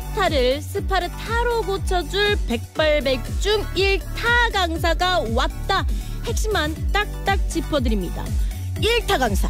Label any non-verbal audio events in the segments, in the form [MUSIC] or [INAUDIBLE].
스포타를 스파르타로 고쳐줄 백발백중 1타 강사가 왔다. 핵심만 딱딱 짚어드립니다. 1타 강사.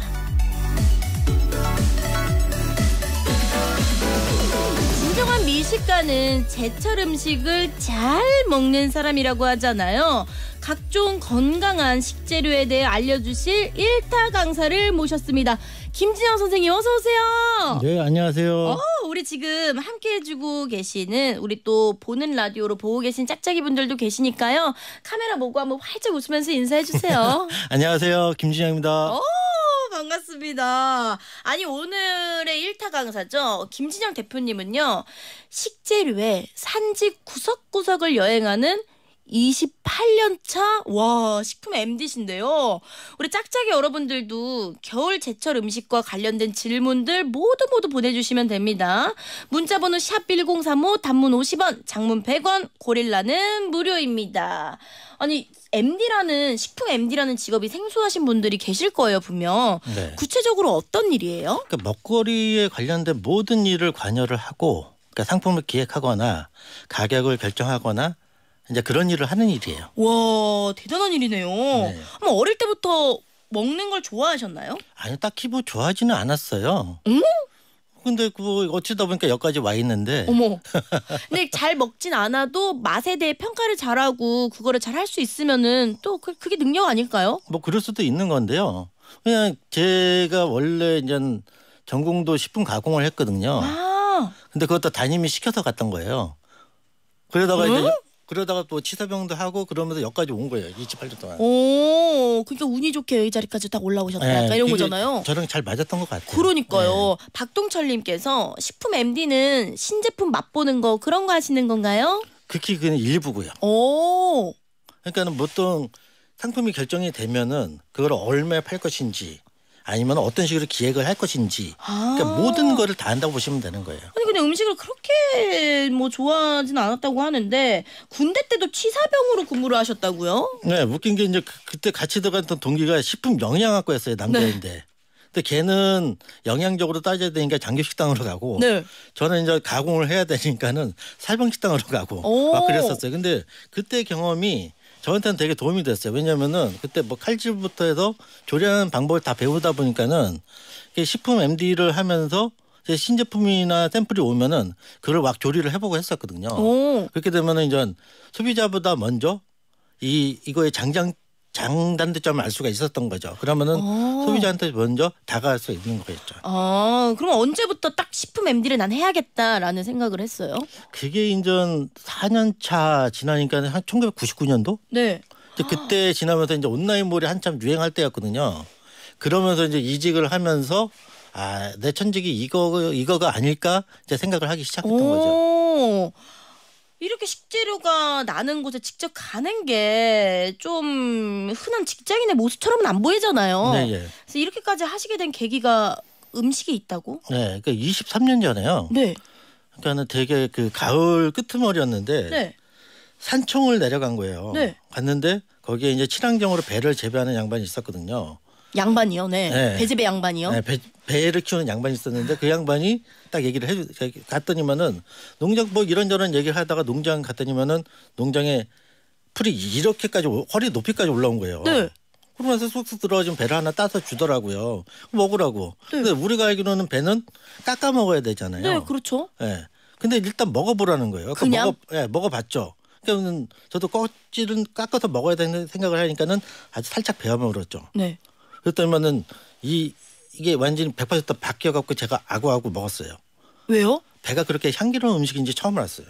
진정한 미식가는 제철 음식을 잘 먹는 사람이라고 하잖아요. 각종 건강한 식재료에 대해 알려주실 1타 강사를 모셨습니다. 김진영 선생님 어서 오세요. 네 안녕하세요. 어. 우리 지금 함께 해주고 계시는 우리 또 보는 라디오로 보고 계신 짝짝이 분들도 계시니까요. 카메라 보고 한번 활짝 웃으면서 인사해주세요. [LAUGHS] 안녕하세요. 김진영입니다. 오! 어, 반갑습니다. 아니 오늘의 1타 강사죠. 김진영 대표님은요. 식재료에 산지 구석구석을 여행하는 28년 차? 와, 식품 MD신데요. 우리 짝짝이 여러분들도 겨울 제철 음식과 관련된 질문들 모두 모두 보내주시면 됩니다. 문자번호 샵 1035 단문 50원, 장문 100원, 고릴라는 무료입니다. 아니, MD라는, 식품 MD라는 직업이 생소하신 분들이 계실 거예요, 분명. 네. 구체적으로 어떤 일이에요? 그러니까 먹거리에 관련된 모든 일을 관여를 하고, 그러니까 상품을 기획하거나 가격을 결정하거나 이제 그런 일을 하는 일이에요. 와 대단한 일이네요. 네. 아 어릴 때부터 먹는 걸 좋아하셨나요? 아니 딱히 뭐 좋아하지는 않았어요. 응? 근데 그 어쩌다 보니까 여기까지 와 있는데. 어머. [LAUGHS] 근데 잘 먹진 않아도 맛에 대해 평가를 잘하고 그거를 잘 할 수 있으면은 또 그, 그게 능력 아닐까요? 뭐 그럴 수도 있는 건데요. 그냥 제가 원래 이제 전공도 식품 가공을 했거든요. 아. 근데 그것도 담임이 시켜서 갔던 거예요. 그러다가 응? 이제 그러다가 또 치사병도 하고 그러면서 여기까지 온 거예요. 28년 동안. 오, 그러니까 운이 좋게 여기 자리까지 딱 올라오셨다. 네, 약간 이런 거잖아요. 저랑 잘 맞았던 것 같아요. 그러니까요. 네. 박동철님께서 식품 MD는 신제품 맛보는 거 그런 거 하시는 건가요? 극히 그는 일부고요. 오, 그러니까는 보통 상품이 결정이 되면은 그걸 얼마에 팔 것인지 아니면 어떤 식으로 기획을 할 것인지 그러니까 아. 그러니까 모든 거를 다 한다고 보시면 되는 거예요. 아니 근데 음식을 그렇게 뭐 좋아하진 않았다고 하는데 군대 때도 치사병으로 근무를 하셨다고요? 네, 웃긴 게 이제 그- 때 같이 들어갔던 동기가 식품 영양학과였어요 남자인데. 네. 근데 걔는 영양적으로 따져야 되니까 장교 식당으로 가고 네. 저는 이제 가공을 해야 되니까는 살병 식당으로 가고 막 그랬었어요. 근데 그때 경험이 저한테는 되게 도움이 됐어요. 왜냐면은 그때 뭐 칼집부터 해서 조리하는 방법을 다 배우다 보니까는 식품 MD를 하면서 이제 신제품이나 샘플이 오면은 그걸 막 조리를 해보고 했었거든요. 오. 그렇게 되면은 이제 소비자보다 먼저 이 이거의 장장 장단점을 알 수가 있었던 거죠. 그러면은 오. 어. 소비자한테 먼저 다가갈 수 있는 거였죠. 아, 그럼 언제부터 딱 식품 MD를 난 해야겠다라는 생각을 했어요? 그게 인제 4년 차 지나니까 한 1999년도? 네. 아. 그때 지나면서 이제 온라인몰이 한참 유행할 때였거든요. 그러면서 이제 이직을 하면서 아, 내 천직이 이거 이거가 아닐까 이제 생각을 하기 시작했던 오. 거죠. 이렇게 식재료가 나는 곳에 직접 가는 게 좀 흔한 직장인의 모습처럼은 안 보이잖아요. 네, 예. 그래서 이렇게까지 하시게 된 계기가 음식이 있다고? 네, 그러니까 23년 전에요. 네. 그러니까는 되게 그 가을 끄트머리였는데 네. 산총을 내려간 거예요. 네. 갔는데 거기에 이제 친환경으로 배를 재배하는 양반이 있었거든요. 양반이요, 네. 네. 배집의 양반이요. 네, 배, 배를 키우는 양반이 있었는데 그 양반이 딱 얘기를 해 그 갔더니만은 농장 뭐 이런저런 얘기를 하다가 농장 갔더니만은 농장에 풀이 이렇게까지 허리 높이까지 올라온 거예요. 네. 그러면서 쑥쑥 들어와지 배를 하나 따서 주더라고요. 먹으라고. 네. 근데 우리가 알기로는 배는 깎아 먹어야 되잖아요. 네, 그렇죠. 예. 네. 근데 일단 먹어보라는 거예요. 그러니까 그냥 먹어, 예, 먹어봤죠. 그러니까 저도 껍질은 깎아서 먹어야 되는 생각을 하니까는 아주 살짝 배워 먹었죠. 네. 그랬더니만은 이 이게 완전히 100% 바뀌어 갖고 제가 아구아구 먹었어요. 왜요? 배가 그렇게 향기로운 음식인지 처음 알았어요.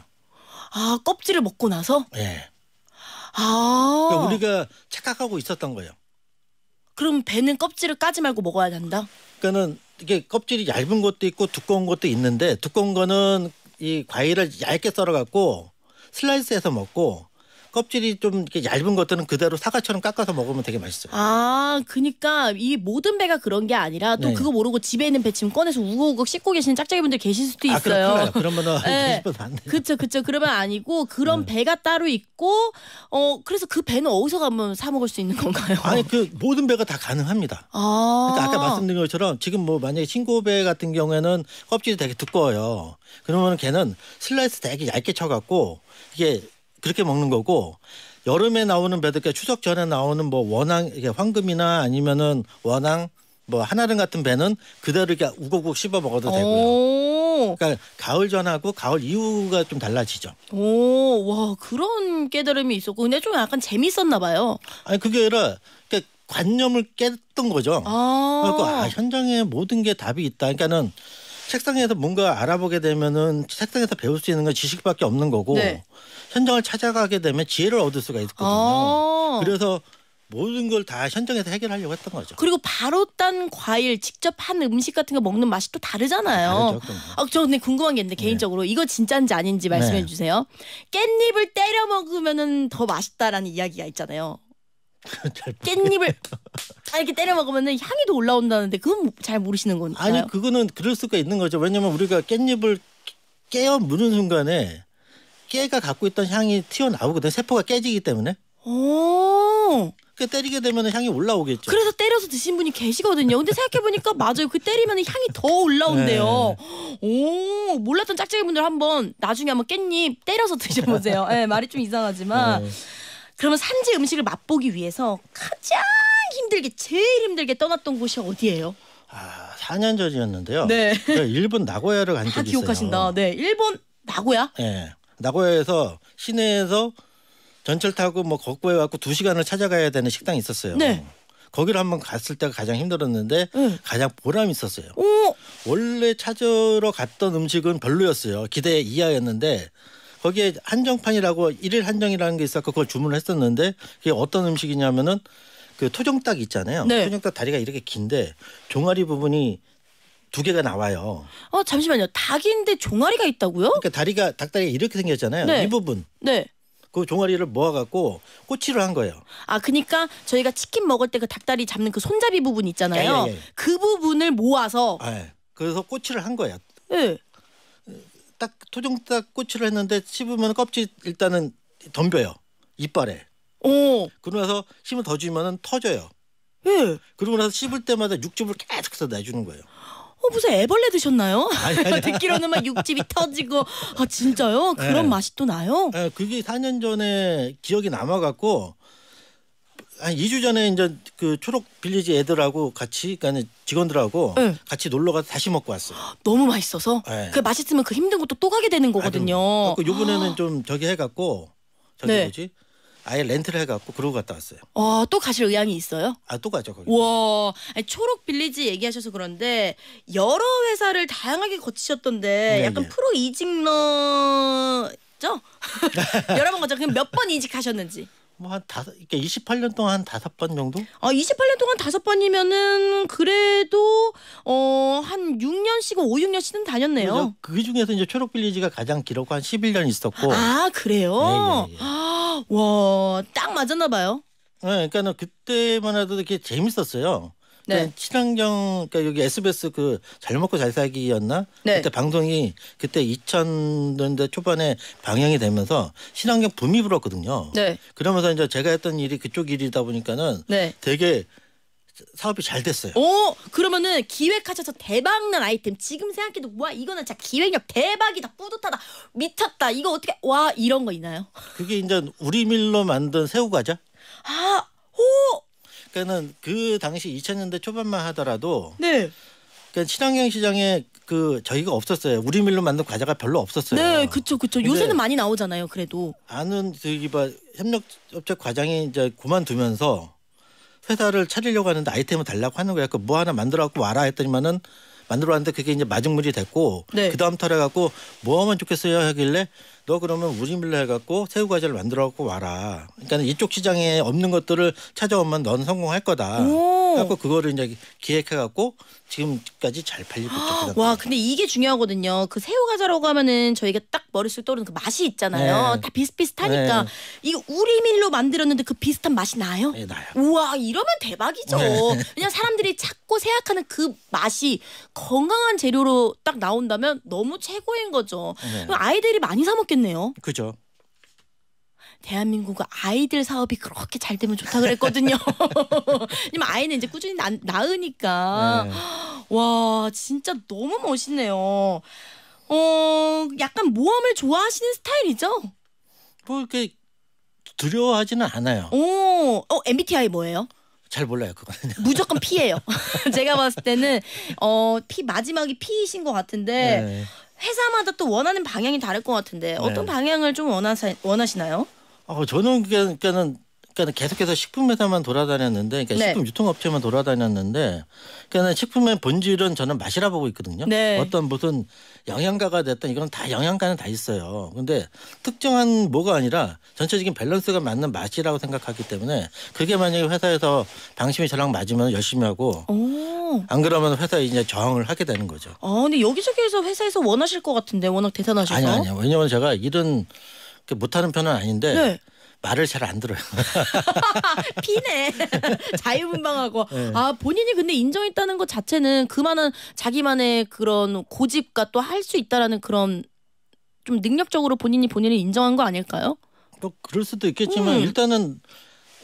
아 껍질을 먹고 나서? 네. 아. 그러니까 우리가 착각하고 있었던 거예요. 그럼 배는 껍질을 까지 말고 먹어야 된다? 그러니까는 이게 껍질이 얇은 것도 있고 두꺼운 것도 있는데 두꺼운 거는 이 과일을 얇게 썰어 갖고 슬라이스해서 먹고 껍질이 좀 이렇게 얇은 것들은 그대로 사과처럼 깎아서 먹으면 되게 맛있어요. 아, 그니까 이 모든 배가 그런 게 아니라 또 네. 그거 모르고 집에 있는 배 지금 꺼내서 우걱우걱 씻고 계시는 짝짝이분들 계실 수도 아, 있어요. 그러면은 [LAUGHS] 네. 안 돼요. 그쵸, 그쵸. 그러면 아니고 그런 네. 배가 따로 있고 어 그래서 그 배는 어디서 가면 사 먹을 수 있는 건가요? 아니 그 모든 배가 다 가능합니다. 아, 그러니까 아까 말씀드린 것처럼 지금 뭐 만약에 신고배 같은 경우에는 껍질이 되게 두꺼워요. 그러면 걔는 슬라이스 되게 얇게 쳐갖고 이게 그렇게 먹는 거고 여름에 나오는 배들까 추석 전에 나오는 뭐 원앙 이게 황금이나 아니면은 원앙 뭐 하나름 같은 배는 그대로 이렇게 우걱우걱 씹어 먹어도 되고요. 그러니까 가을 전하고 가을 이후가 좀 달라지죠. 오, 와 그런 깨달음이 있었고 근데 좀 약간 재밌었나 봐요. 아니 그게 아니라 그니까 관념을 깼던 거죠. 아~ 그래서 아, 현장에 모든 게 답이 있다. 그러니까는 책상에서 뭔가 알아보게 되면은 책상에서 배울 수 있는 건 지식밖에 없는 거고 네. 현장을 찾아가게 되면 지혜를 얻을 수가 있거든요. 아 그래서 모든 걸 다 현장에서 해결하려고 했던 거죠. 그리고 바로 딴 과일, 직접 한 음식 같은 거 먹는 맛이 또 다르잖아요. 아, 다르죠, 아, 저 근데 궁금한 게 있는데 네. 개인적으로 이거 진짜인지 아닌지 말씀해 네. 주세요. 깻잎을 때려 먹으면은 더 맛있다라는 이야기가 있잖아요. 깻잎을 아, 이렇게 때려 먹으면 향이 더 올라온다는데 그건 뭐 잘 모르시는 건가요? 아니 그거는 그럴 수가 있는 거죠. 왜냐면 우리가 깻잎을 깨어 무는 순간에 깨가 갖고 있던 향이 튀어나오거든. 세포가 깨지기 때문에. 오. 그 때리게 되면 향이 올라오겠죠. 그래서 때려서 드신 분이 계시거든요. 근데 생각해보니까 [LAUGHS] 맞아요. 그 때리면 향이 더 올라온대요. 네. 오, 몰랐던 짝짝이 분들 한번 나중에 한번 깻잎 때려서 [LAUGHS] 드셔보세요. 네, 말이 좀 이상하지만. 네. 그러면 산지 음식을 맛보기 위해서 가장 힘들게 제일 힘들게 떠났던 곳이 어디예요? 아, 4년 전이었는데요. 네. 네. 일본 나고야를 간 아, 적이 기억하신다. 있어요. 기억하신다. 네, 일본 나고야. 네, 나고야에서 시내에서 전철 타고 뭐 걷고 해갖고 두 시간을 찾아가야 되는 식당이 있었어요. 네. 거기를 한번 갔을 때가 가장 힘들었는데 응. 네. 가장 보람이 있었어요. 오. 원래 찾으러 갔던 음식은 별로였어요. 기대 이하였는데 거기에 한정판이라고 일일 한정이라는 게 있어서 그걸 주문을 했었는데 그게 어떤 음식이냐면은 그 토종닭 있잖아요. 네. 토종닭 다리가 이렇게 긴데 종아리 부분이 두 개가 나와요. 어 잠시만요. 닭인데 종아리가 있다고요? 그러니까 다리가 닭다리가 이렇게 생겼잖아요. 네. 이 부분. 네. 그 종아리를 모아갖고 꼬치를 한 거예요. 아, 그러니까 저희가 치킨 먹을 때 그 닭다리 잡는 그 손잡이 부분 있잖아요. 예, 예, 예. 그 부분을 모아서. 아, 그래서 꼬치를 한 거예요. 예. 딱토종딱 꼬치를 했는데 씹으면 껍질 일단은 덤벼요 이빨에. 오. 어. 그러고 나서 힘을 더 주면은 터져요. 예. 그러고 나서 씹을 때마다 육즙을 계속해서 내주는 거예요. 어 무슨 애벌레 드셨나요? [LAUGHS] 아니, 아니. [LAUGHS] 듣기로는 막 육즙이 터지고 아 진짜요? 그런 네. 맛이 또 나요? 예, 그게 4년 전에 기억이 남아갖고 한 2주 전에 이제 그 초록 빌리지 애들하고 같이 그러니까 직원들하고 네. 같이 놀러 가서 다시 먹고 왔어요. [GASPS] 너무 맛있어서. 네. 그 맛있으면 그 힘든 것도 또 가게 되는 아, 거거든요. 그 요번에는 [GASPS] 좀 저기 해 갖고 저기 네. 뭐지? 아예 렌트를 해갖고 그러고 갔다 왔어요. 어, 또 가실 의향이 있어요? 아, 또 가죠. 거기. 와, 아 초록 빌리지 얘기하셔서 그런데 여러 회사를 다양하게 거치셨던데 네, 약간 네. 프로 이직러죠? [LAUGHS] 여러 번거죠 그럼 몇번 이직하셨는지? 뭐한 다섯 이게 28년 동안 한 다섯 번 정도? 아 28년 동안 다섯 번이면은 그래도 어한 6년씩 5, 6년씩은 다녔네요. 그 중에서 이제 초록 빌리지가 가장 길었고 한 11년 있었고. 아 그래요? 네, 네, 네. 아, 와 딱 맞았나 봐요. 네, 그러니까 그때만 해도 이렇게 재밌었어요. 네. 친환경 그러니까 여기 SBS 그 잘 먹고 잘 살기였나? 네. 그때 방송이 그때 2000년대 초반에 방영이 되면서 친환경 붐이 불었거든요. 네. 그러면서 이제 제가 했던 일이 그쪽 일이다 보니까는 네. 되게 사업이 잘 됐어요. 오, 그러면은 기획하셔서 대박난 아이템 지금 생각해도 와 이거는 진짜 기획력 대박이다 뿌듯하다 미쳤다 이거 어떻게 와 이런 거 있나요? 그게 이제 우리 밀로 만든 새우 과자. 아 그러니까는 그 당시 2000년대 초반만 하더라도 네. 그러니까 친환경 시장에 그 저희가 없었어요. 우리 밀로 만든 과자가 별로 없었어요. 네, 그렇죠, 그렇죠. 요새는 많이 나오잖아요. 그래도 아는 저기 봐 협력업체 과장이 이제 그만두면서 회사를 차리려고 하는데 아이템을 달라고 하는 거야. 그 뭐 하나 만들어 갖고 와라 했더니만은 만들어 왔는데 그게 이제 마중물이 됐고 네. 그 다음 털에 갖고 뭐 하면 좋겠어요 하길래 너 그러면 우리밀로 해갖고 새우과자를 만들어갖고 와라. 그러니까 이쪽 시장에 없는 것들을 찾아오면 넌 성공할 거다. 오. 갖고 그거를 이제 기획해갖고 지금까지 잘 팔리고 아, 있다. 와, 근데 이게 중요하거든요. 그 새우 과자라고 하면은 저희가 딱 머릿속에 떠오르는 그 맛이 있잖아요. 네. 다 비슷비슷하니까 네. 이거 우리 밀로 만들었는데 그 비슷한 맛이 나요? 네, 나요. 우와, 이러면 대박이죠. 네. 그냥 [LAUGHS] 사람들이 찾고 생각하는 그 맛이 건강한 재료로 딱 나온다면 너무 최고인 거죠. 네. 아이들이 많이 사 먹겠네요. 그죠. 대한민국 아이들 사업이 그렇게 잘 되면 좋다 그랬거든요. [LAUGHS] 왜냐면 아이는 이제 꾸준히 나, 나으니까 네. 와 진짜 너무 멋있네요. 어 약간 모험을 좋아하시는 스타일이죠? 뭐 이렇게 두려워하지는 않아요. 오, 어 MBTI 뭐예요? 잘 몰라요 그거는. [LAUGHS] 무조건 피예요. [LAUGHS] 제가 봤을 때는 어피 마지막이 피이신 것 같은데 네. 회사마다 또 원하는 방향이 다를 것 같은데 어떤 네. 방향을 좀 원하사, 원하시나요? 어, 저는 그니까는그니까 계속해서 식품 회사만 돌아다녔는데 그러니까 네. 식품 유통업체만 돌아다녔는데 그니까 식품의 본질은 저는 맛이라 보고 있거든요. 네. 어떤 무슨 영양가가 됐든 이건 다 영양가는 다 있어요. 근데 특정한 뭐가 아니라 전체적인 밸런스가 맞는 맛이라고 생각하기 때문에 그게 만약에 회사에서 방심이 저랑 맞으면 열심히 하고 오. 안 그러면 회사에 이제 저항을 하게 되는 거죠. 아 근데 여기저기에서 회사에서 원하실 것 같은데 워낙 대단하셔서 아니 아니요. 왜냐면 제가 일은 그 못하는 편은 아닌데 네. 말을 잘 안 들어요. [LAUGHS] [LAUGHS] 피네. [LAUGHS] 자유분방하고. 네. 아 본인이 근데 인정했다는 것 자체는 그만한 자기만의 그런 고집과 또 할 수 있다라는 그런 좀 능력적으로 본인이 본인을 인정한 거 아닐까요? 뭐 그럴 수도 있겠지만 음. 일단은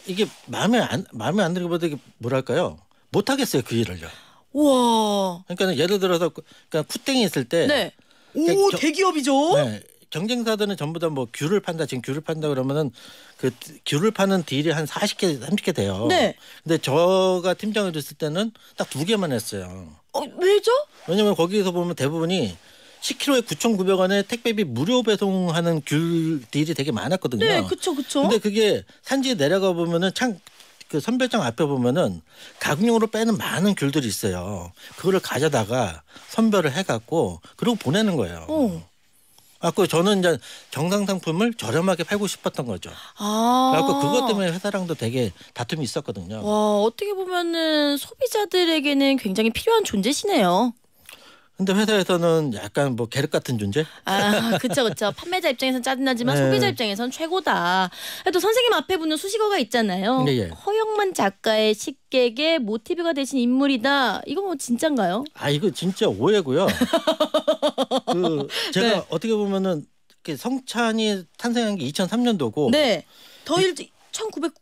이게 마음에 안 마음에 안 들기보다 이게 뭐랄까요 못 하겠어요 그 일을요. 와. 그러니까 예를 들어서 그, 그러니까 쿠땡이 있을 때. 네. 그러니까 오그 대기업이죠. 네. 경쟁사들은 전부 다 뭐 귤을 판다 지금 귤을 판다 그러면은 그 귤을 파는 딜이 한 40개 30개 돼요. 네. 근데 저가 팀장이 됐을 때는 딱 두 개만 했어요. 어, 왜죠? 왜냐면 거기서 에 보면 대부분이 10kg에 9,900원에 택배비 무료 배송하는 귤 딜이 되게 많았거든요. 네, 그렇그렇 근데 그게 산지에 내려가 보면은 참 그 선별장 앞에 보면은 가공용으로 빼는 많은 귤들이 있어요. 그거를 가져다가 선별을 해갖고 그리고 보내는 거예요. 어. 갖고 저는 이제 정상 상품을 저렴하게 팔고 싶었던 거죠. 아. 그래갖 그것 때문에 회사랑도 되게 다툼이 있었거든요. 와 어떻게 보면은 소비자들에게는 굉장히 필요한 존재시네요. 근데 회사에서는 약간 뭐 계륵 같은 존재? 아, [LAUGHS] 그쵸, 그쵸. 판매자 입장에선 짜증나지만 네. 소비자 입장에선 최고다. 또 선생님 앞에 붙는 수식어가 있잖아요. 예, 예. 허영만 작가의 식객의 모티브가 되신 인물이다. 이거 뭐 진짠가요? 아, 이거 진짜 오해고요. [LAUGHS] 그 제가 네. 어떻게 보면은 성찬이 탄생한 게 2003년도고. 네. 더 일찍 1900.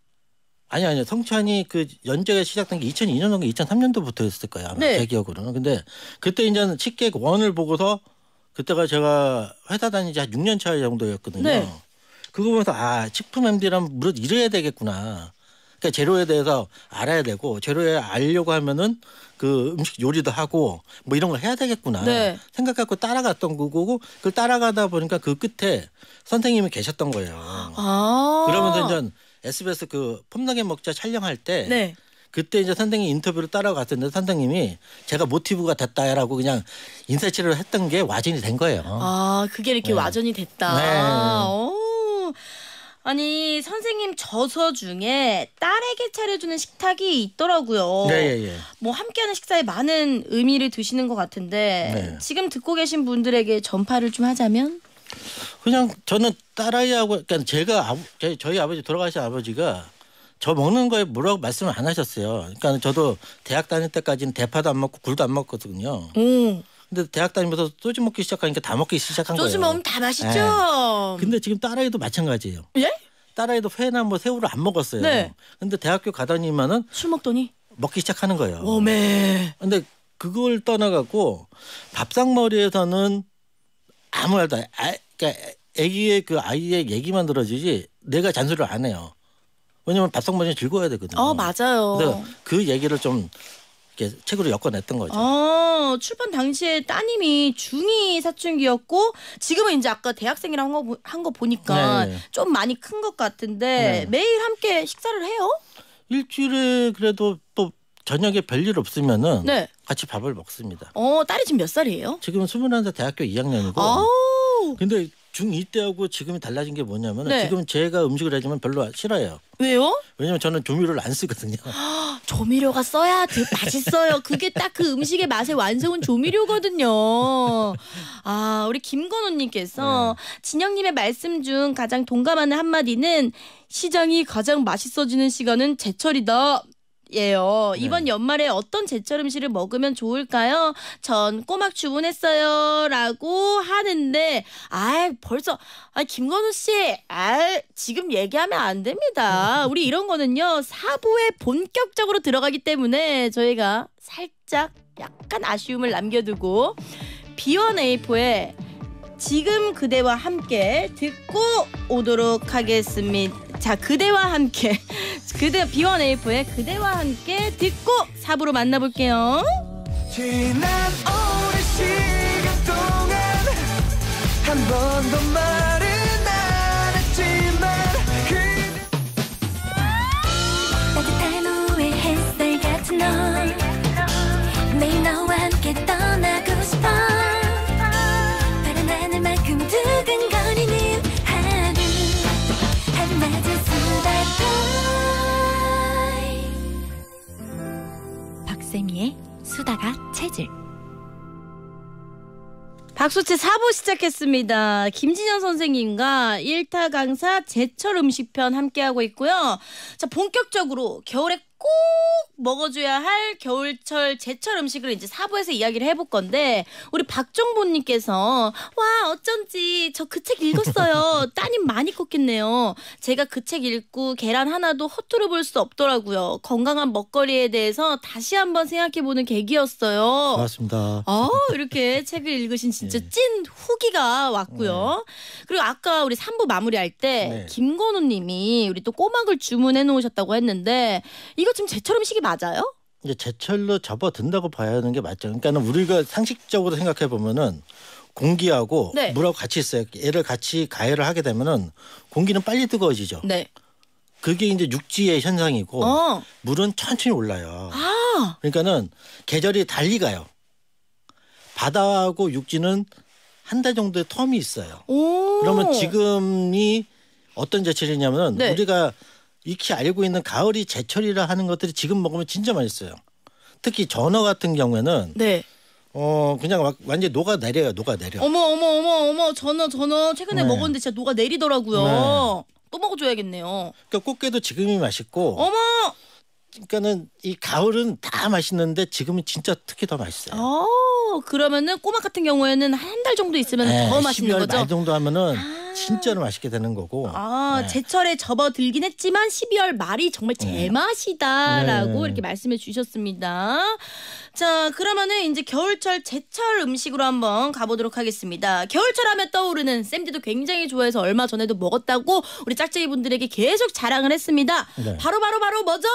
아니 아니요. 성찬이 그 연재가 시작된 게 2002년인가 2003년도부터였을 거예요. 아마 네. 제 기억으로는. 근데 그때 이제는 식객 원을 보고서 그때가 제가 회사 다니지 한 6년 차 정도였거든요. 네. 그거 보면서 아 식품 MD란 무릇 이래야 되겠구나. 그러니까 재료에 대해서 알아야 되고 재료에 알려고 하면은 그 음식 요리도 하고 뭐 이런 걸 해야 되겠구나 네. 생각하고 따라갔던 거고 그걸 따라가다 보니까 그 끝에 선생님이 계셨던 거예요. 아~ 그러면서 이제 SBS 그 폼나게 먹자 촬영할 때 네. 그때 이제 선생님 인터뷰를 따라갔는데 선생님이 제가 모티브가 됐다라고 그냥 인쇄치를 했던 게 와전이 된 거예요. 아, 그게 이렇게 네. 와전이 됐다. 네. 오. 아니 선생님 저서 중에 딸에게 차려주는 식탁이 있더라고요. 네, 예, 예. 뭐 함께하는 식사에 많은 의미를 두시는 것 같은데 네. 지금 듣고 계신 분들에게 전파를 좀 하자면 그냥 저는 딸아이하고 그러니까 제가 아버, 저희 아버지 돌아가신 아버지가 저 먹는 거에 뭐라고 말씀을 안 하셨어요. 그러니까 저도 대학 다닐 때까지는 대파도 안 먹고 굴도 안 먹거든요. 음. 근데 대학 다니면서 소주 먹기 시작하니까 다 먹기 시작한 소주 거예요. 소주 먹으면 다 맛있죠. 네. 근데 지금 딸아이도 마찬가지예요. 예? 딸아이도 회나 뭐 새우를 안 먹었어요. 네. 근데 대학교 가다니면은술 먹더니 먹기 시작하는 거예요. 오메. 근데 그걸 떠나갖고 밥상머리에서는 아무 말도 안 해. 아, 그러니까 애기의그 아이의 얘기만 들어지지 내가 잔소리를 안 해요. 왜냐면 밥상머리 즐거워야 되거든요. 어 맞아요. 그래서 그 얘기를 좀 이렇게 책으로 엮어냈던 거죠. 어, 출판 당시에 따님이 중이 사춘기였고 지금은 이제 아까 대학생이랑 한거 한 거 보니까 네. 좀 많이 큰 것 같은데 네. 매일 함께 식사를 해요? 일주일에 그래도 또 저녁에 별일 없으면은 네. 같이 밥을 먹습니다. 어, 딸이 지금 몇 살이에요? 지금 21살 대학교 2학년이고. 어. 근데 중2 때하고 지금이 달라진 게 뭐냐면 네. 지금 제가 음식을 하지만 별로 싫어요. 왜요? 왜냐면 저는 조미료를 안 쓰거든요. [GASPS] 조미료가 써야 그 맛있어요. 그게 딱 그 음식의 맛의 완성은 조미료거든요. 아, 우리 김건우님께서 네. 진영님의 말씀 중 가장 동감하는 한마디는 시장이 가장 맛있어지는 시간은 제철이다. 예요. 네. 이번 연말에 어떤 제철 음식을 먹으면 좋을까요? 전 꼬막 주문했어요라고 하는데 아 벌써 아 김건우 씨, 아 지금 얘기하면 안 됩니다. [LAUGHS] 우리 이런 거는요 사부에 본격적으로 들어가기 때문에 저희가 살짝 약간 아쉬움을 남겨두고 B1A4의 지금 그대와 함께 듣고 오도록 하겠습니다. 자 그대와 함께 [LAUGHS] 그대 비 b 1이4의 그대와 함께 듣고 4부로 만나볼게요. 지난 오랜 시간 동안 한 번도 말 박수채 4부 시작했습니다. 김진현 선생님과 1타 강사 제철 음식편 함께하고 있고요. 자, 본격적으로 겨울에 꼭 먹어줘야 할 겨울철 제철 음식을 이제 사부에서 이야기를 해볼 건데 우리 박종보님께서 와 어쩐지 저 그 책 읽었어요. [LAUGHS] 따님 많이 컸겠네요. 제가 그 책 읽고 계란 하나도 허투루 볼 수 없더라고요. 건강한 먹거리에 대해서 다시 한번 생각해보는 계기였어요. 맞습니다. 어 이렇게 책을 읽으신 진짜 예. 찐 후기가 왔고요. 네. 그리고 아까 우리 3부 마무리할 때 네. 김건우님이 우리 또 꼬막을 주문해 놓으셨다고 했는데 이거 지금 제철음 식이 맞아요? 이제 제철로 접어든다고 봐야 하는 게 맞죠. 그러니까는 우리가 상식적으로 생각해 보면은 공기하고 네. 물하고 같이 있어요. 얘를 같이 가열을 하게 되면은 공기는 빨리 뜨거워지죠. 네. 그게 이제 육지의 현상이고 어. 물은 천천히 올라요. 아. 그러니까는 계절이 달리 가요. 바다하고 육지는 한 달 정도의 텀이 있어요. 오. 그러면 지금이 어떤 제철이냐면은 네. 우리가 익히 알고 있는 가을이 제철이라 하는 것들이 지금 먹으면 진짜 맛있어요. 특히 전어 같은 경우에는 네. 어 그냥 막 완전 녹아 내려요. 녹아 내려. 어머 어머 어머 어머 전어 전어 최근에 네. 먹었는데 진짜 녹아 내리더라고요. 네. 또 먹어줘야겠네요. 그러니까 꽃게도 지금이 맛있고. 어머. 그러니까는 이 가을은 다 맛있는데 지금은 진짜 특히 더 맛있어요. 어, 그러면은 꼬막 같은 경우에는 한 달 정도 있으면 네, 더 맛있는 12월 거죠. 말 정도 하면은 아. 진짜로 맛있게 되는 거고. 아, 네. 제철에 접어들긴 했지만 12월 말이 정말 네. 제맛이다라고 네. 이렇게 말씀해 주셨습니다. 자, 그러면은 이제 겨울철 제철 음식으로 한번 가보도록 하겠습니다. 겨울철 하면 떠오르는 샘들도 굉장히 좋아해서 얼마 전에도 먹었다고 우리 짝짝이 분들에게 계속 자랑을 했습니다. 바로 바로 바로 뭐죠?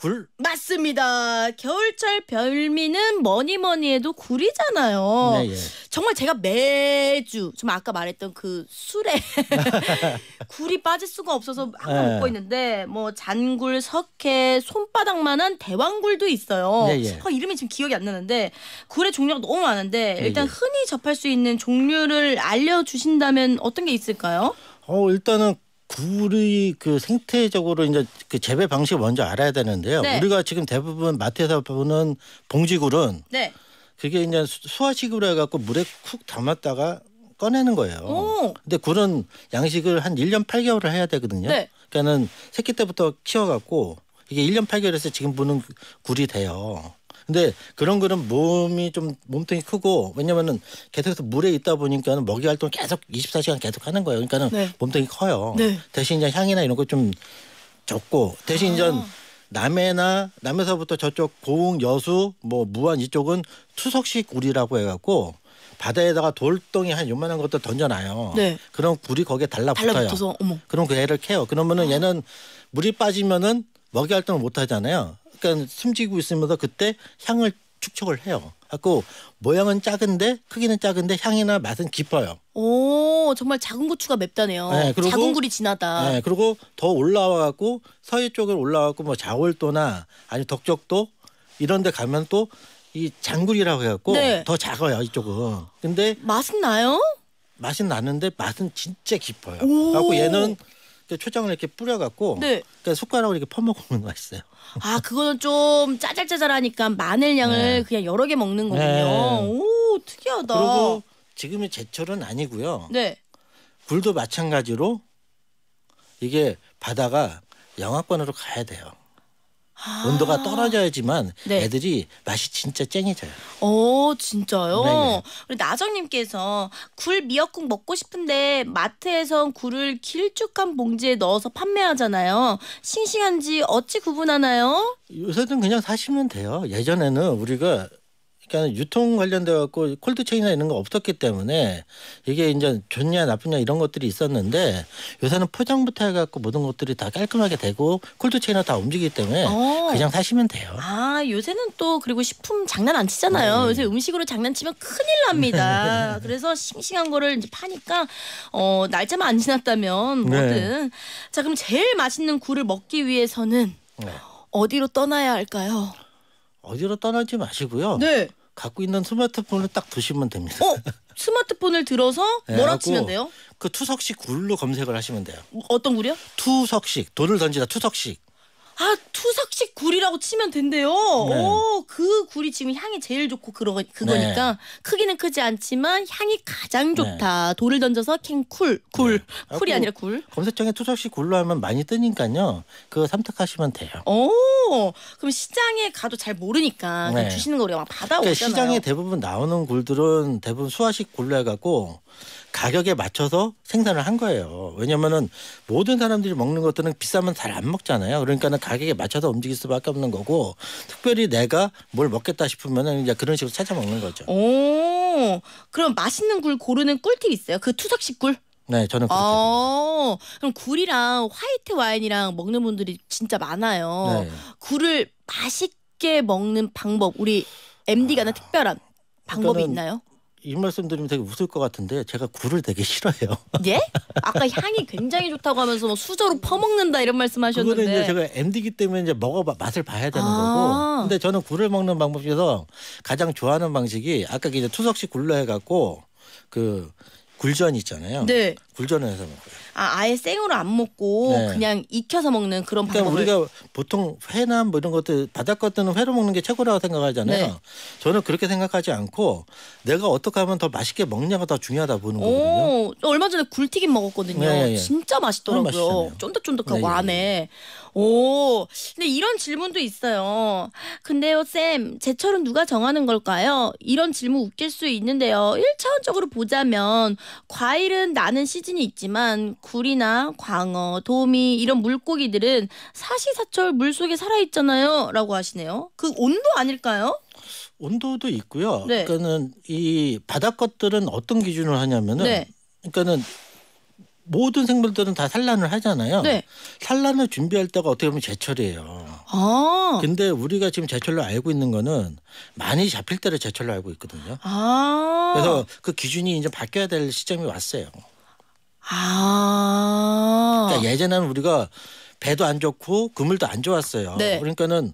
굴? 맞습니다. 겨울철 별미는 뭐니 뭐니 해도 굴이잖아요. 네, 예. 정말 제가 매주 좀 아까 말했던 그 술에 [LAUGHS] 굴이 빠질 수가 없어서 항상 네. 먹고 있는데 뭐 잔굴, 석회, 손바닥만한 대왕굴도 있어요. 네, 예. 어, 이름이 지금 기억이 안 나는데 굴의 종류가 너무 많은데 예, 일단 예. 흔히 접할 수 있는 종류를 알려주신다면 어떤 게 있을까요? 어 일단은 굴이그 생태적으로 이제 그 재배 방식을 먼저 알아야 되는데요. 네. 우리가 지금 대부분 마트에서 보는 봉지굴은 네. 그게 이제 수화식으로 해갖고 물에 쿡 담았다가 꺼내는 거예요. 오. 근데 굴은 양식을 한 1년 8개월을 해야 되거든요. 네. 그러니까는 새끼 때부터 키워갖고 이게 1년 8개월에서 지금 보는 굴이 돼요. 근데 그런 거는 몸이 좀 몸통이 크고 왜냐면은 계속해서 물에 있다 보니까는 먹이 활동 을 계속 24시간 계속 하는 거예요. 그러니까는 네. 몸통이 커요. 네. 대신 이제 향이나 이런 거 좀 적고 대신 아. 이제 남해나 남해서부터 저쪽 고흥 여수 뭐 무안 이쪽은 투석식 우리라고 해갖고 바다에다가 돌덩이 한 요만한 것도 던져놔요. 네. 그럼 굴이 거기에 달라붙어요. 달라붙어서 어머. 그럼 그 애를 캐요. 그러면은 어. 얘는 물이 빠지면은 먹이 활동을 못 하잖아요. 그러니까 숨지고 있으면서 그때 향을 축적을 해요. 하고 모양은 작은데 크기는 작은데 향이나 맛은 깊어요. 오 정말 작은 고추가 맵다네요. 네, 그리고, 작은 굴이 진하다. 네, 그리고 더 올라와갖고 서해 쪽을 올라와갖고 뭐 자월도나 아니 덕적도 이런데 가면 또 이 장굴이라고 해갖고 네. 더 작아요 이쪽은. 근데 맛은 나요? 맛은 나는데 맛은 진짜 깊어요. 그래갖고 얘는 초장을 이렇게 뿌려갖고 네. 그러니까 숟가락으로 이렇게 퍼먹으면 맛있어요. 아 그거는 좀 짜잘짜잘하니까 마늘 양을 네. 그냥 여러 개 먹는 네. 거군요. 네. 오 특이하다. 그리고 지금의 제철은 아니고요. 네. 굴도 마찬가지로 이게 바다가 영하권으로 가야 돼요. 아. 온도가 떨어져야지만 네. 애들이 맛이 진짜 쨍해져요. 어, 진짜요? 네네. 우리 나정님께서 굴 미역국 먹고 싶은데 마트에선 굴을 길쭉한 봉지에 넣어서 판매하잖아요. 싱싱한지 어찌 구분하나요? 요새는 그냥 사시면 돼요. 예전에는 우리가 그러니까 유통 관련돼 갖고 콜드 체인이나 이런 거 없었기 때문에 이게 이제 좋냐 나쁘냐 이런 것들이 있었는데 요새는 포장부터 해갖고 모든 것들이 다 깔끔하게 되고 콜드 체인으로 다 움직이기 때문에 어. 그냥 사시면 돼요. 아 요새는 또 그리고 식품 장난 안 치잖아요. 네. 요새 음식으로 장난치면 큰일 납니다. [LAUGHS] 그래서 싱싱한 거를 이제 파니까 어 날짜만 안 지났다면 네. 뭐든 네. 자 그럼 제일 맛있는 굴을 먹기 위해서는 네. 어디로 떠나야 할까요? 어디로 떠나지 마시고요. 네. 갖고 있는 스마트폰을 딱 두시면 됩니다. 어? 스마트폰을 들어서 네, 뭐라 네, 치면 돼요? 그 투석식 굴로 검색을 하시면 돼요. 어떤 굴이요? 투석식. 돌을 던지다 투석식. 아 투석식 굴이라고 치면 된대요. 네. 오그 굴이 지금 향이 제일 좋고 그러, 그거니까 네. 크기는 크지 않지만 향이 가장 좋다. 네. 돌을 던져서 캥쿨 굴 네. 아, 쿨이 그 아니라 굴. 검색창에 투석식 굴로 하면 많이 뜨니까요. 그거 삼택하시면 돼요. 오 그럼 시장에 가도 잘 모르니까 네. 주시는 거 우리가 막 받아오잖아요. 그러니까 시장에 대부분 나오는 굴들은 대부분 수화식 굴로 해갖고 가격에 맞춰서 생산을 한 거예요. 왜냐면은 모든 사람들이 먹는 것들은 비싸면 잘 안 먹잖아요. 그러니까는 가격에 맞춰서 움직일 수밖에 없는 거고 특별히 내가 뭘 먹겠다 싶으면은 이제 그런 식으로 찾아 먹는 거죠. 오, 그럼 맛있는 굴 고르는 꿀팁 있어요? 그 투석식 굴? 네, 저는 그렇게 아, 그럼 굴이랑 화이트 와인이랑 먹는 분들이 진짜 많아요. 네. 굴을 맛있게 먹는 방법 우리 MD가 아, 특별한 방법이 있나요? 이 말씀 드리면 되게 웃을 것 같은데 제가 굴을 되게 싫어해요. 예? [LAUGHS] 아까 향이 굉장히 좋다고 하면서 뭐 수저로 퍼먹는다 이런 말씀하셨는데. 그거는 이제 제가 MD기 때문에 이제 먹어봐 맛을 봐야 되는 아 거고. 근데 저는 굴을 먹는 방법 중에서 가장 좋아하는 방식이 아까 이제 투석식 굴로 해갖고 그 굴전 있잖아요. 네. 굴전을 해서 먹어요. 아 아예 생으로 안 먹고 네. 그냥 익혀서 먹는 그런 그러니까 방법을. 우리가 보통 회나 뭐 이런 것들 바닷가 뜨는 회로 먹는 게 최고라고 생각하잖아요. 네. 저는 그렇게 생각하지 않고 내가 어떻게 하면 더 맛있게 먹냐가 더 중요하다 보는 거거든요. 오, 얼마 전에 굴튀김 먹었거든요. 네, 예, 예. 진짜 맛있더라고요. 아, 쫀득쫀득하고 네, 예, 안에. 오, 근데 이런 질문도 있어요. 근데요, 쌤, 제철은 누가 정하는 걸까요? 이런 질문 웃길 수 있는데요. 1차원적으로 보자면 과일은 나는 시즌 사진이 있지만 굴이나 광어, 도미 이런 물고기들은 사시사철 물속에 살아 있잖아요. 라고 하시네요. 그 온도 아닐까요? 온도도 있고요. 네. 그러니까는 이 바다 것들은 어떤 기준을 하냐면은 네. 그러니까는 모든 생물들은 다 산란을 하잖아요. 네. 산란을 준비할 때가 어떻게 보면 제철이에요. 아. 근데 우리가 지금 제철로 알고 있는 거는 많이 잡힐 때를 제철로 알고 있거든요. 아. 그래서 그 기준이 이제 바뀌어야 될 시점이 왔어요. 아. 그러니까 예전에는 우리가 배도 안 좋고 그물도 안 좋았어요. 네. 그러니까는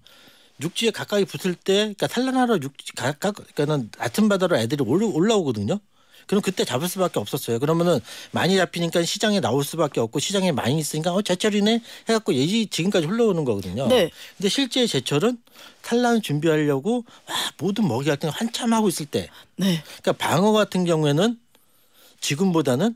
육지에 가까이 붙을 때 그러니까 산란하러 육지 가까 그러니까는 같은 바다로 애들이 올라오거든요. 그럼 그때 잡을 수밖에 없었어요. 그러면은 많이 잡히니까 시장에 나올 수밖에 없고 시장에 많이 있으니까 어 제철이네 해갖고 예지 지금까지 흘러오는 거거든요. 네. 근데 실제 제철은 산란 준비하려고 와, 모든 먹이 같은 거 한참 하고 있을 때. 네. 그러니까 방어 같은 경우에는 지금보다는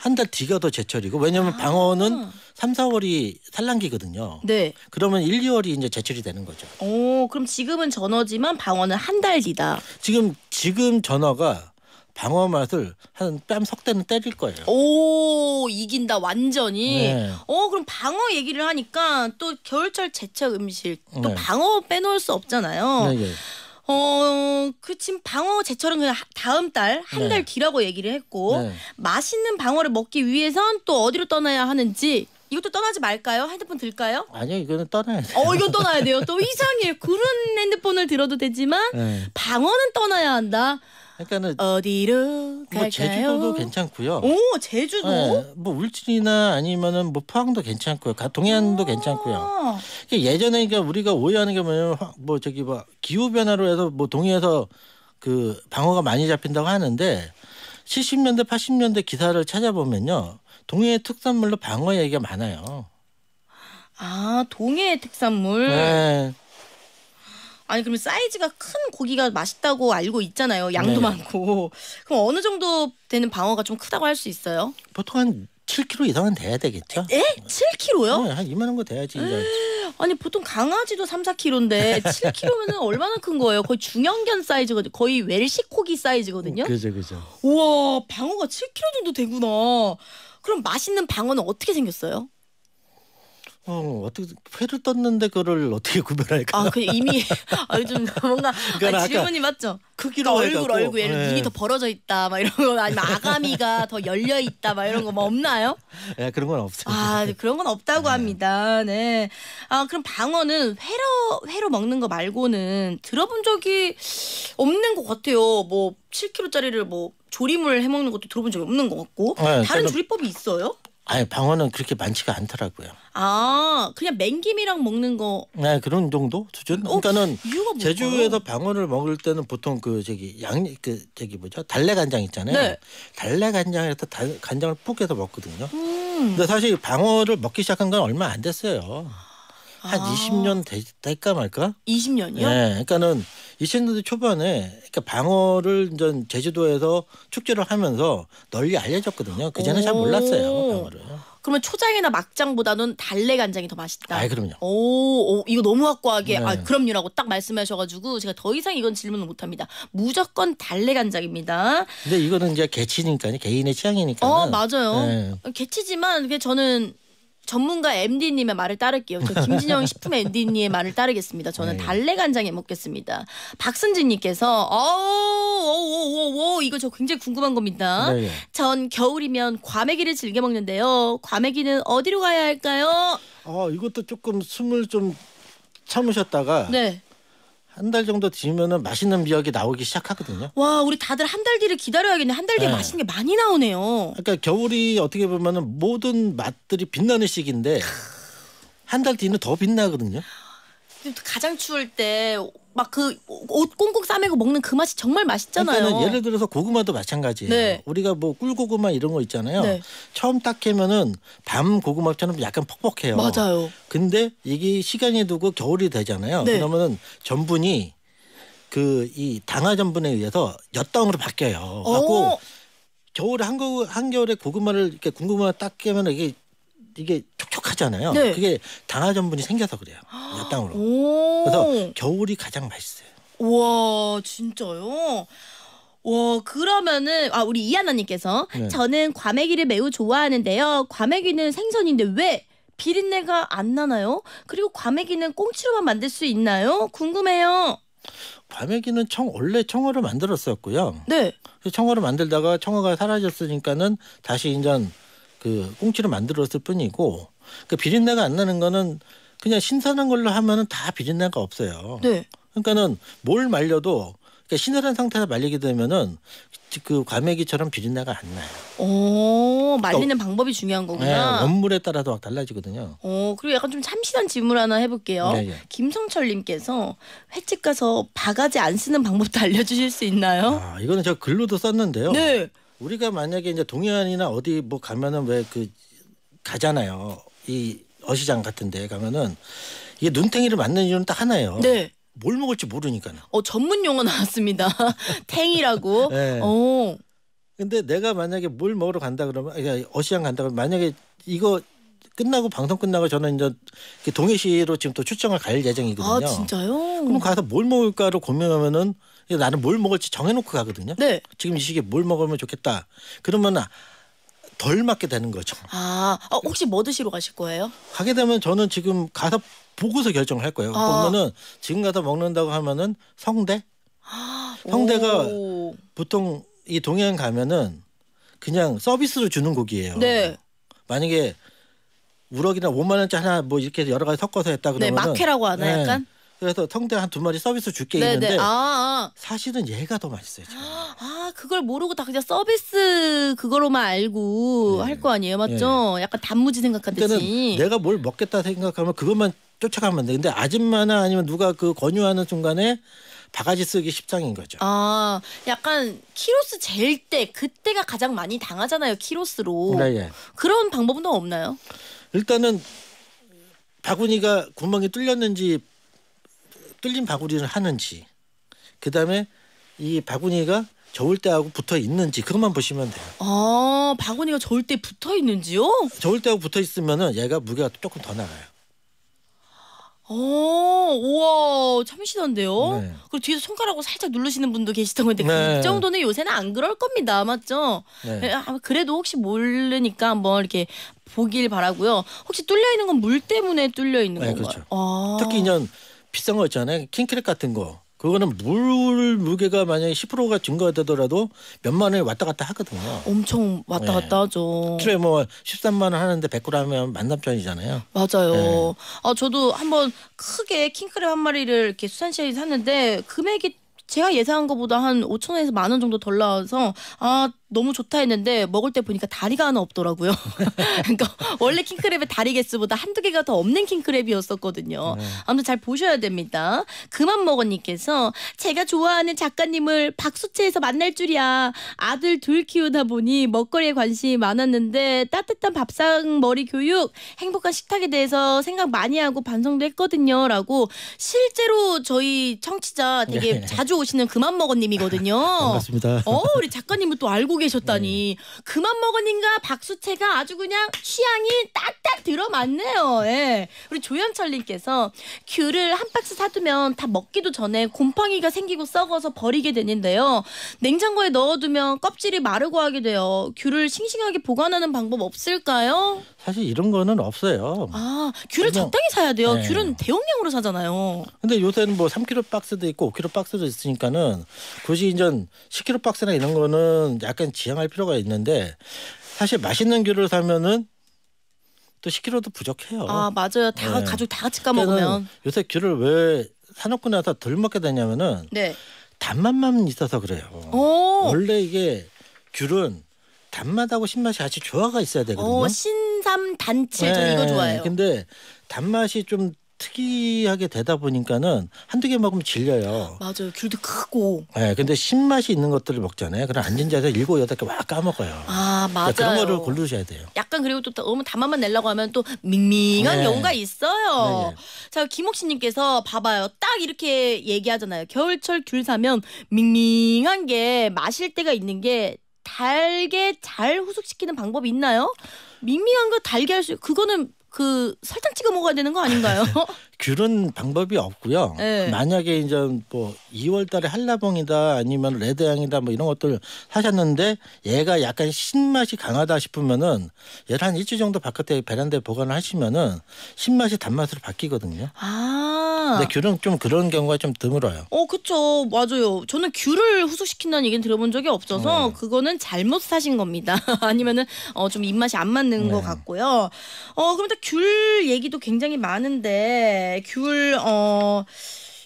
한달 뒤가 더 제철이고 왜냐면 아. 방어는 3, 4월이 산란기거든요. 네. 그러면 1, 2월이 이제 제철이 되는 거죠. 오, 그럼 지금은 전어지만 방어는 한 달 뒤다. 지금 지금 전어가 방어 맛을 한 뺨석 대는 때릴 거예요. 오 이긴다 완전히. 네. 어 그럼 방어 얘기를 하니까 또 겨울철 제철 음식 또 네. 방어 빼놓을 수 없잖아요. 네, 네. 어, 그 지금 방어 제철은 그냥 다음 달 한달 네. 뒤라고 얘기를 했고 네. 맛있는 방어를 먹기 위해선 또 어디로 떠나야 하는지 이것도 떠나지 말까요? 핸드폰 들까요? 아니요, 이거는 떠나야 돼요. 어, 이건 떠나야 돼요. 또 이상해. [LAUGHS] 그런 핸드폰을 들어도 되지만 네. 방어는 떠나야 한다. 그러니까는 어디로 뭐 갈까요? 제주도도 괜찮고요. 오 제주도? 네, 뭐 울진이나 아니면은 뭐 포항도 괜찮고요. 동해안도 아. 괜찮고요. 예전에 그러니까 우리가 오해하는 게 뭐냐면 뭐 저기 뭐 기후 변화로 해서 뭐 동해에서 그 방어가 많이 잡힌다고 하는데 70년대 80년대 기사를 찾아보면요. 동해 의 특산물로 방어 얘기가 많아요. 아 동해 의 특산물. 네. 아니 그러면 사이즈가 큰 고기가 맛있다고 알고 있잖아요. 양도 네. 많고. 그럼 어느 정도 되는 방어가 좀 크다고 할 수 있어요? 보통 한 7kg 이상은 돼야 되겠죠? 에? 7kg요? 네, 한 이만한 거 돼야지. 이 아니 보통 강아지도 3, 4kg인데 7kg면 은 얼마나 큰 거예요? 거의 중형견 사이즈거든요. 거의 웰시 코기 사이즈거든요. 그죠 그죠. 우와 방어가 7kg 정도 되구나. 그럼 맛있는 방어는 어떻게 생겼어요? 어, 어떻게 회를 떴는데 그거를 어떻게 [LAUGHS] 구별할까? 아, 그 이미 [LAUGHS] 아, 좀 뭔가 [LAUGHS] 그러니까 아, 질문이 맞죠. 크기로 그러니 얼굴 얼굴 얘는 예. 눈이 더 벌어져 있다 막 이런 거 아니면 아가미가 더 열려 있다 막 이런 거뭐 없나요? 예, 그런 건 없어요. 아, 네, 그런 건 없다고 예. 합니다. 네. 아, 그럼 방어는 회로 회로 먹는 거 말고는 들어본 적이 없는 것 같아요. 뭐 7kg짜리를 뭐 조림을 해 먹는 것도 들어본 적이 없는 것 같고 아, 네, 다른 조리법이 있어요? 아니 방어는 그렇게 많지가 않더라고요. 아 그냥 맹김이랑 먹는 거. 네 그런 정도 수준. 어, 그러니까는 제주에서 방어를 먹을 때는 보통 그 저기 양 그 저기 뭐죠 달래 간장 있잖아요. 네. 달래 간장에서 달, 간장을 푹 해서 먹거든요. 음. 근데 사실 방어를 먹기 시작한 건 얼마 안 됐어요. 한 아. 20년 되, 될까 말까? 20년이요? 네, 그러니까는 2000년대 초반에 그러니까 방어를 전 제주도에서 축제를 하면서 널리 알려졌거든요. 그전에 잘 몰랐어요. 방어를. 그러면 초장이나 막장보다는 달래 간장이 더 맛있다. 아, 그럼요. 오, 오, 이거 너무 확고하게 네. 아, 그럼요라고 딱 말씀하셔가지고 제가 더 이상 이건 질문을 못합니다. 무조건 달래 간장입니다. 근데 이거는 이제 개치니까 개인의 취향이니까. 어, 맞아요. 네. 개치지만 그 저는 전문가 MD님의 말을 따를게요. 저 김진영 식품 MD님의 말을 따르겠습니다. 저는 네. 달래 간장에 먹겠습니다. 박순진님께서 어오오오오 이거 저 굉장히 궁금한 겁니다. 네, 네. 전 겨울이면 과메기를 즐겨 먹는데요. 과메기는 어디로 가야 할까요? 아 이것도 조금 숨을 좀 참으셨다가 네. 한달 정도 뒤면은 맛있는 미역이 나오기 시작하거든요. 와, 우리 다들 한 달 뒤를 기다려야겠네. 한 달 뒤에 네. 맛있는 게 많이 나오네요. 그러니까 겨울이 어떻게 보면은 모든 맛들이 빛나는 시기인데 한 달 뒤는 더 빛나거든요. 가장 추울 때 막그옷 꽁꽁 싸매고 먹는 그 맛이 정말 맛있잖아요. 그러니까 예를 들어서 고구마도 마찬가지예요. 네. 우리가 뭐 꿀고구마 이런 거 있잖아요. 네. 처음 딱 캐면은 밤 고구마처럼 약간 퍽퍽해요. 맞아요. 근데 이게 시간이 두고 겨울이 되잖아요. 네. 그러면은 전분이 그 이 당화 전분에 의해서 엿당으로 바뀌어요. 하고 어. 겨울에 한겨울에 고구마를 이렇게 군고구마 딱 깨면 은 이게 이게 촉촉하잖아요. 네. 그게 당화전분이 생겨서 그래요. 야당으로. 그래서 겨울이 가장 맛있어요. 와 진짜요? 와 그러면은 아 우리 이하나님께서 네. 저는 과메기를 매우 좋아하는데요. 과메기는 생선인데 왜 비린내가 안 나나요? 그리고 과메기는 꽁치로만 만들 수 있나요? 궁금해요. 과메기는 청 원래 청어를 만들었었고요. 네. 청어를 만들다가 청어가 사라졌으니까는 다시 인전 그 꽁치를 만들었을 뿐이고 그 비린내가 안 나는 거는 그냥 신선한 걸로 하면은 다 비린내가 없어요. 네. 그러니까는 뭘 말려도 그러니까 신선한 상태에서 말리게 되면은 그 과메기처럼 비린내가 안 나요. 오 어, 말리는 또, 그러니까 방법이 중요한 거구나. 네, 원물에 따라서 달라지거든요. 오 어, 그리고 약간 좀 참신한 질문 하나 해볼게요. 네, 네. 김성철님께서 횟집 가서 바가지 안 쓰는 방법도 [LAUGHS] 알려주실 수 있나요? 아 이거는 제가 글로도 썼는데요. 네. 우리가 만약에 이제 동해안이나 어디 뭐 가면은 왜 그 가잖아요. 이 어시장 같은데 가면은 이게 눈탱이를 맞는 이유는 딱 하나예요. 네. 뭘 먹을지 모르니까요. 어 전문 용어 나왔습니다. [LAUGHS] 탱이라고. [LAUGHS] 네. 오. 어. 근데 내가 만약에 뭘 먹으러 간다 그러면 그러니까 어시장 간다 그러면 만약에 이거 끝나고 방송 끝나고 저는 이제 그 동해시로 지금 또 출장을 갈 예정이거든요. 아 진짜요? 그럼 가서 뭘 먹을까로 고민하면은 나는 뭘 먹을지 정해놓고 가거든요. 네. 지금 이 시기에 뭘 먹으면 좋겠다. 그러면 덜 맞게 되는 거죠. 아, 어, 혹시 뭐 드시러 가실 거예요? 가게 되면 저는 지금 가서 보고서 결정을 할 거예요. 아. 보면은 지금 가서 먹는다고 하면은 성대. 아, 성대가 오. 보통 이 동해안 가면은 그냥 서비스로 주는 고기예요. 네. 만약에 우럭이나 5만 원짜리 하나 뭐 이렇게 여러 가지 섞어서 했다 그러면 네, 마케라고 하나 네, 약간 그래서 성대 한 두 마리 서비스 줄게 네네. 네. 있는데 아, 아. 사실은 얘가 더 맛있어요. 저는. 아 그걸 모르고 다 그냥 서비스 그거로만 알고 네. 할거 아니에요, 맞죠? 네. 약간 단무지 생각한 듯이. 내가 뭘 먹겠다 생각하면 그것만 쫓아가면 돼. 근데 아줌마나 아니면 누가 그 권유하는 순간에 바가지 쓰기 십장인 거죠. 아, 약간 키로스 잴때 그때가 가장 많이 당하잖아요. 키로스로. 네, 네. 그런 방법은 없나요? 일단은 바구니가 구멍이 뚫렸는지 뚫린 바구니를 하는지 그다음에 이 바구니가 저울 때하고 붙어 있는지 그것만 보시면 돼요. 아 바구니가 저울 때 붙어 있는지요? 저울 때하고 붙어 있으면은 얘가 무게가 조금 더 나가요. 오, 어, 우와, 참신한데요? 네. 그리고 뒤에서 손가락으로 살짝 누르시는 분도 계시던 건데 그 네. 그 정도는 요새는 안 그럴 겁니다, 맞죠? 네. 예, 그래도 혹시 모르니까 한번 이렇게 보길 바라고요. 혹시 뚫려 있는 건 물 때문에 뚫려 있는 네, 건가요? 그렇죠. 아. 특히 이제 비싼 거 있잖아요. 킹크랩 같은 거. 그거는 물 무게가 만약에 10%가 증가 되더라도 몇만 원이 왔다 갔다 하거든요. 엄청 왔다 갔다 네. 하죠. 그래 뭐 13만 원 하는데 1 0 0 g 하면 만삼천이잖아요. 맞아요. 네. 아 저도 한번 크게 킹크랩 한 마리를 이렇게 수산시장에 샀는데 금액이 제가 예상한 것보다 한 5천 원에서 만 원 정도 덜 나와서 아 너무 좋다 했는데 먹을 때 보니까 다리가 하나 없더라고요. [LAUGHS] 그러니까 원래 킹크랩의 다리 개수보다 한두 개가 더 없는 킹크랩이었었거든요. 네. 아무튼 잘 보셔야 됩니다. 그만 먹어님께서 제가 좋아하는 작가님을 박수채에서 만날 줄이야. 아들 둘 키우다 보니 먹거리에 관심이 많았는데 따뜻한 밥상 머리 교육, 행복한 식탁에 대해서 생각 많이 하고 반성도 했거든요. 라고 실제로 저희 청취자 되게 네. 자주 오시는 그만 먹어님이거든요. [LAUGHS] 반갑습니다. 어, 우리 작가님을 또 알고 계셨다니 음. 그만 먹으니까 박수채가 아주 그냥 취향이 딱딱 들어맞네요. 예. 우리 조현철님께서 귤을 한 박스 사두면 다 먹기도 전에 곰팡이가 생기고 썩어서 버리게 되는데요. 냉장고에 넣어두면 껍질이 마르고 하게 돼요. 귤을 싱싱하게 보관하는 방법 없을까요? 사실 이런 거는 없어요. 아 귤을 그 적당히 사야 돼요. 네. 귤은 대용량으로 사잖아요. 근데 요새는 뭐 3kg 박스도 있고 5kg 박스도 있으니까는 굳이 이제 10kg 박스나 이런 거는 약간 일단 지향할 필요가 있는데 사실 맛있는 귤을 사면은 또 10kg도 부족해요. 아 맞아요. 다 네. 가족 다 같이 그러니까 까먹으면 요새 귤을 왜 사놓고 나서 덜 먹게 되냐면은 네. 단맛만 있어서 그래요. 오. 원래 이게 귤은 단맛하고 신맛이 같이 조화가 있어야 되거든요. 오, 신삼 단칠 네. 저 이거 좋아해요. 근데 단맛이 좀 특이하게 되다 보니까는 한두 개 먹으면 질려요. 맞아요. 귤도 크고. 네, 근데 신맛이 있는 것들을 먹잖아요. 그럼 앉은 자리에서 일곱 여덟 개막 까먹어요. 아, 맞아요. 그러니까 그런 거를 고르셔야 돼요. 약간 그리고 또 너무 단맛만 내려고 하면 또 밍밍한 네. 경우가 있어요. 네, 네. 자, 김옥신 님께서 봐봐요. 딱 이렇게 얘기하잖아요. 겨울철 귤 사면 밍밍한 게 마실 때가 있는 게 달게 잘 후숙시키는 방법이 있나요? 밍밍한 거 달게 할 수 그거는 그 설탕 찍어 먹어야 되는 거 아닌가요? [LAUGHS] 귤은 방법이 없고요. 네. 만약에 이제 뭐 2월달에 한라봉이다 아니면 레드향이다 뭐 이런 것들 사셨는데 얘가 약간 신맛이 강하다 싶으면은 얘를 한 일주일 정도 바깥에 베란다에 보관을 하시면은 신맛이 단맛으로 바뀌거든요. 아. 근데 귤은 좀 그런 경우가 좀 드물어요. 어, 그쵸. 맞아요. 저는 귤을 후숙시킨다는 얘기는 들어본 적이 없어서 네. 그거는 잘못 사신 겁니다. [LAUGHS] 아니면은 어, 좀 입맛이 안 맞는 네. 것 같고요. 어, 그럼 다귤 얘기도 굉장히 많은데 귤 어.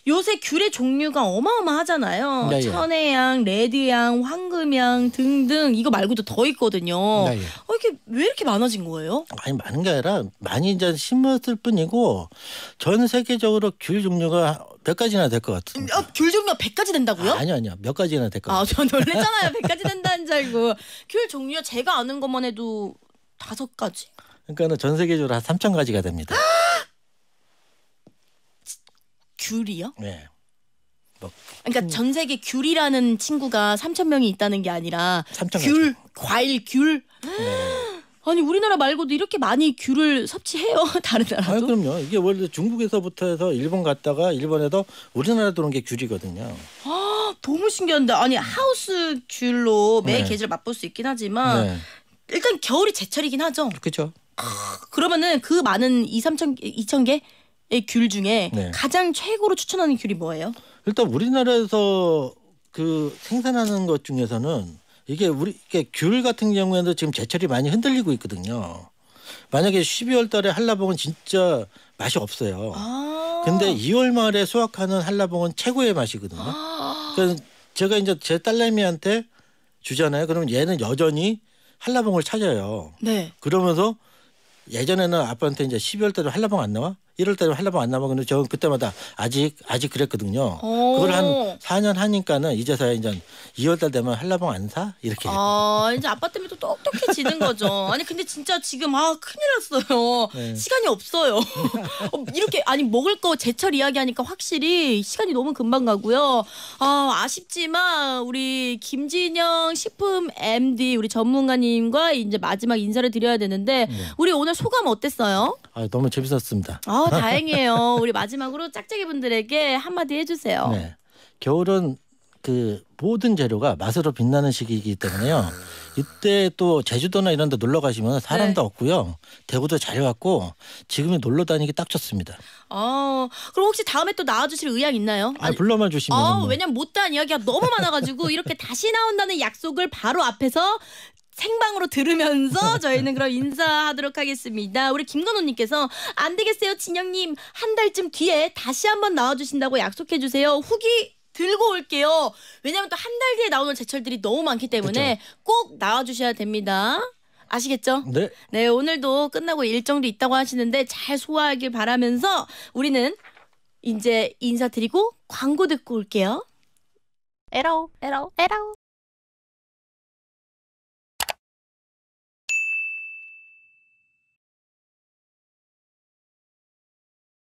요새 귤의 종류가 어마어마하잖아요. 네, 예. 천혜향, 레드향, 황금향 등등 이거 말고도 더 있거든요. 네, 예. 어, 이게 왜 이렇게 많아진 거예요? 아니 많은 게 아니라 많이 이제 심었을 뿐이고 전 세계적으로 귤 종류가 몇 가지나 될 것 같은데. 어, 귤 종류가 100가지 된다고요? 아, 아니요, 아니요. 몇 가지나 될것 아, 같아요. 아, 저 놀랬잖아요. 100가지 [LAUGHS] 된다는 줄 알고. 귤 종류 제가 아는 것만 해도 다섯 가지? 그러니까 전 세계적으로 한 3천 가지가 됩니다. [LAUGHS] 귤이요? 네. 뭐, 그러니까 그 전 세계 귤이라는 친구가 3천 명이 있다는 게 아니라 귤, 명이 과일 귤. 네. 아니 우리나라 말고도 이렇게 많이 귤을 섭취해요 [LAUGHS] 다른 나라도? 아 그럼요. 이게 원래 중국에서부터 해서 일본 갔다가 일본에서 우리나라 들어온 게 귤이거든요. 아 너무 신기한데 아니 하우스 귤로 매 네. 계절 맛볼 수 있긴 하지만 네. 일단 겨울이 제철이긴 하죠. 그렇죠. 아, 그러면은 그 많은 2, 3천 2천 개 이귤 중에 네. 가장 최고로 추천하는 귤이 뭐예요? 일단 우리나라에서 그 생산하는 것 중에서는 이게 우리 이게 귤 같은 경우에도 지금 제철이 많이 흔들리고 있거든요. 만약에 12월 달에 한라봉은 진짜 맛이 없어요. 아~ 근데 2월 말에 수확하는 한라봉은 최고의 맛이거든요. 아~ 그래서 제가 이제 제 딸내미한테 주잖아요. 그러면 얘는 여전히 한라봉을 찾아요. 네. 그러면서 예전에는 아빠한테 이제 12월 달에 한라봉 안 나와? 이럴 때에 하려면 안 남았는데 저는 그때마다 아직 아직 그랬거든요. 그걸 한 4년 하니까는 이제서야 이제 2월 달 되면 한라봉 안 사? 이렇게. 아, 이제 아빠 때문에 또 똑똑해지는 거죠. 아니 근데 진짜 지금 아 큰일 났어요. 네. 시간이 없어요. 어, 이렇게 아니 먹을 거 제철 이야기하니까 확실히 시간이 너무 금방 가고요. 아, 아쉽지만 우리 김진영 식품 MD 우리 전문가님과 이제 마지막 인사를 드려야 되는데 네. 우리 오늘 소감 어땠어요? 아, 너무 재밌었습니다. 아, 다행이에요. 우리 마지막으로 짝짝이 분들에게 한마디 해주세요. 네. 겨울은 그 모든 재료가 맛으로 빛나는 시기이기 때문에요. 이때 또 제주도나 이런 데 놀러 가시면 사람도 네. 없고요. 대구도 잘 왔고 지금이 놀러 다니기 딱 좋습니다. 어, 그럼 혹시 다음에 또 나와주실 의향 있나요? 아, 불러만 주시면. 어, 뭐. 왜냐면 못다한 이야기가 너무 많아가지고 이렇게 다시 나온다는 약속을 바로 앞에서 생방으로 들으면서 저희는 그럼 인사하도록 하겠습니다. 우리 김건호님께서 안 되겠어요, 진영님. 한 달쯤 뒤에 다시 한번 나와주신다고 약속해주세요. 후기 들고 올게요. 왜냐면 하또한 달 뒤에 나오는 제철들이 너무 많기 때문에 그쵸. 꼭 나와주셔야 됩니다. 아시겠죠? 네. 네, 오늘도 끝나고 일정도 있다고 하시는데 잘 소화하길 바라면서 우리는 이제 인사드리고 광고 듣고 올게요. 에러, 에러, 에러.